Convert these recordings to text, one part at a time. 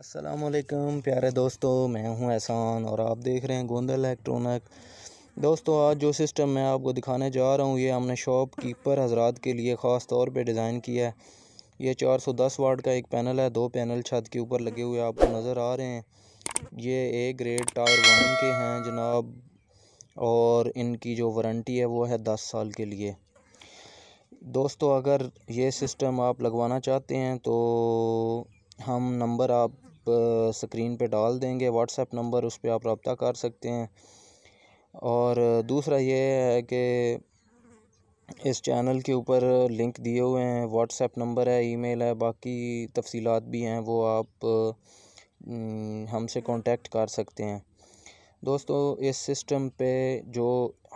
असलकम प्यारे दोस्तों मैं हूं एहसान और आप देख रहे हैं गोंदा इलेक्ट्रॉनिक दोस्तों आज जो सिस्टम मैं आपको दिखाने जा रहा हूं ये हमने शॉप कीपर हजरात के लिए ख़ास तौर पे डिज़ाइन किया है ये 410 वाट का एक पैनल है दो पैनल छत के ऊपर लगे हुए आपको नज़र आ रहे हैं ये ए ग्रेड टायर वन के हैं जनाब और इनकी जो वारंटी है वो है दस साल के लिए दोस्तों अगर ये सिस्टम आप लगवाना चाहते हैं तो हम नंबर आप स्क्रीन पे डाल देंगे व्हाट्सएप नंबर उस पर आप रबता कर सकते हैं और दूसरा ये है कि इस चैनल के ऊपर लिंक दिए हुए हैं व्हाट्सएप नंबर है ईमेल है बाकी तफसीलात भी हैं वो आप हम्म, हमसे कांटेक्ट कर सकते हैं दोस्तों इस सिस्टम पे जो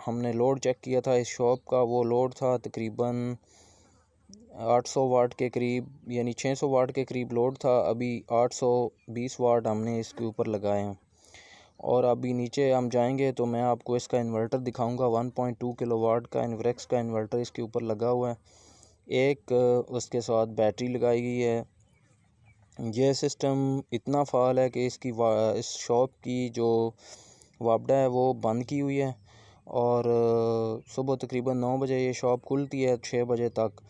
हमने लोड चेक किया था इस शॉप का वो लोड था तकरीबन 800 वाट के करीब यानी 600 वाट के करीब लोड था अभी 820 वाट हमने इसके ऊपर लगाए हैं और अभी नीचे हम जाएंगे तो मैं आपको इसका इन्वर्टर दिखाऊंगा 1.2 किलोवाट का इन्वरेक्स का इन्वर्टर इसके ऊपर लगा हुआ है एक उसके साथ बैटरी लगाई गई है यह सिस्टम इतना फाल है कि इसकी इस शॉप की जो वापडा है वो बंद की हुई है और सुबह तकरीबन नौ बजे ये शॉप खुलती है छः बजे तक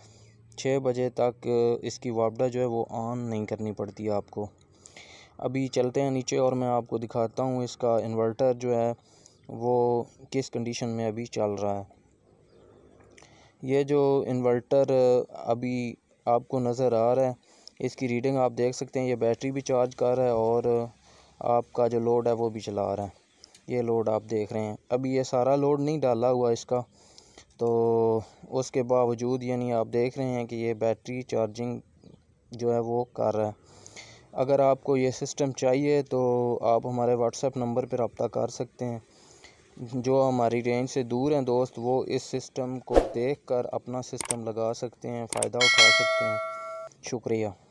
छः बजे तक इसकी वापडा जो है वो ऑन नहीं करनी पड़ती आपको अभी चलते हैं नीचे और मैं आपको दिखाता हूँ इसका इन्वर्टर जो है वो किस कंडीशन में अभी चल रहा है ये जो इन्वर्टर अभी आपको नज़र आ रहा है इसकी रीडिंग आप देख सकते हैं ये बैटरी भी चार्ज कर रहा है और आपका जो लोड है वो भी चला रहा है ये लोड आप देख रहे हैं अभी ये सारा लोड नहीं डाला हुआ इसका तो उसके बावजूद यानी आप देख रहे हैं कि ये बैटरी चार्जिंग जो है वो कर रहा है अगर आपको ये सिस्टम चाहिए तो आप हमारे व्हाट्सएप नंबर पर रबता कर सकते हैं जो हमारी रेंज से दूर हैं दोस्त वो इस सिस्टम को देख कर अपना सिस्टम लगा सकते हैं फ़ायदा उठा सकते हैं शुक्रिया